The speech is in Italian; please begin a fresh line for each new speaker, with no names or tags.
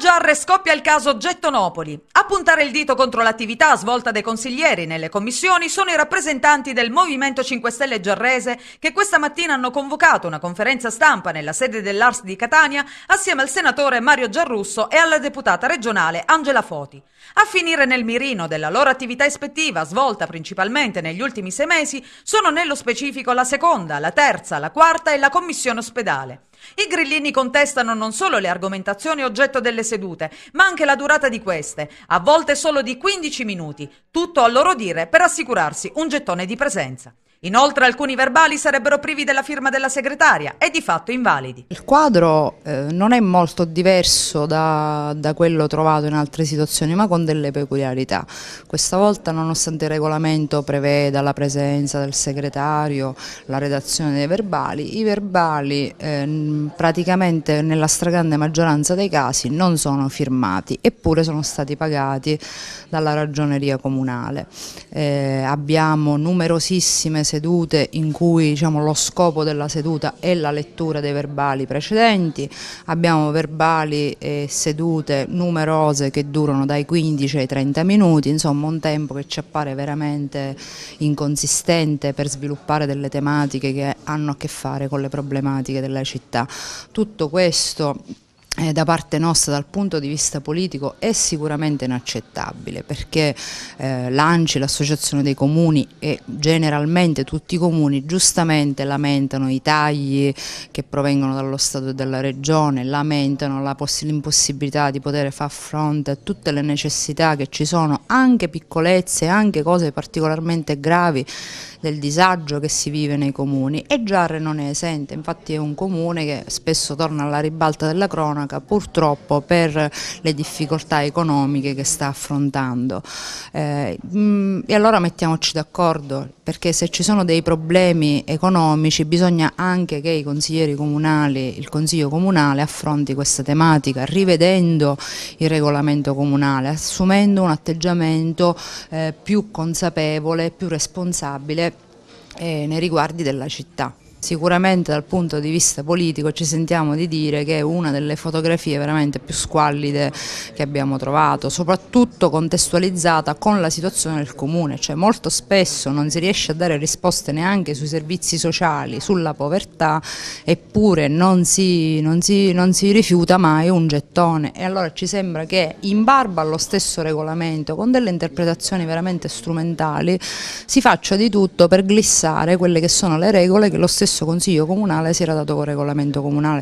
Giarre scoppia il caso Gettonopoli. A puntare il dito contro l'attività svolta dai consiglieri nelle commissioni sono i rappresentanti del Movimento 5 Stelle Giarrese che questa mattina hanno convocato una conferenza stampa nella sede dell'Ars di Catania assieme al senatore Mario Giarrusso e alla deputata regionale Angela Foti. A finire nel mirino della loro attività ispettiva, svolta principalmente negli ultimi sei mesi, sono nello specifico la seconda, la terza, la quarta e la commissione ospedale. I grillini contestano non solo le argomentazioni oggetto delle sedute, ma anche la durata di queste, a volte solo di 15 minuti, tutto a loro dire per assicurarsi un gettone di presenza. Inoltre alcuni verbali sarebbero privi della firma della segretaria e di fatto invalidi.
Il quadro eh, non è molto diverso da, da, quello trovato in altre situazioni ma con delle peculiarità. Questa volta nonostante il regolamento preveda la presenza del segretario, la redazione dei verbali, i verbali eh, praticamente nella stragrande maggioranza dei casi non sono firmati eppure sono stati pagati dalla ragioneria comunale. Eh, abbiamo numerosissime sedute in cui diciamo, lo scopo della seduta è la lettura dei verbali precedenti, abbiamo verbali e sedute numerose che durano dai 15 ai 30 minuti, insomma un tempo che ci appare veramente inconsistente per sviluppare delle tematiche che hanno a che fare con le problematiche della città. Tutto questo eh, da parte nostra dal punto di vista politico è sicuramente inaccettabile perché eh, l'ANCI, l'associazione dei comuni e generalmente tutti i comuni giustamente lamentano i tagli che provengono dallo Stato e dalla Regione, lamentano l'impossibilità di poter far fronte a tutte le necessità che ci sono, anche piccolezze, anche cose particolarmente gravi del disagio che si vive nei comuni e Giarre non è esente, infatti è un comune che spesso torna alla ribalta della cronaca cronaca purtroppo per le difficoltà economiche che sta affrontando. Eh, mm, e allora mettiamoci d'accordo perché se ci sono dei problemi economici bisogna anche che i consiglieri comunali, il Consiglio Comunale affronti questa tematica rivedendo il regolamento comunale, assumendo un atteggiamento eh, più consapevole, più responsabile eh, nei riguardi della città. Sicuramente dal punto di vista politico ci sentiamo di dire che è una delle fotografie veramente più squallide che abbiamo trovato, soprattutto contestualizzata con la situazione del comune, cioè molto spesso non si riesce a dare risposte neanche sui servizi sociali, sulla povertà, eppure non si, non si, non si rifiuta mai un gettone e allora ci sembra che in barba allo stesso regolamento, con delle interpretazioni veramente strumentali, si faccia di tutto per glissare quelle che sono le regole che lo stesso stesso Consiglio Comunale si era dato con regolamento comunale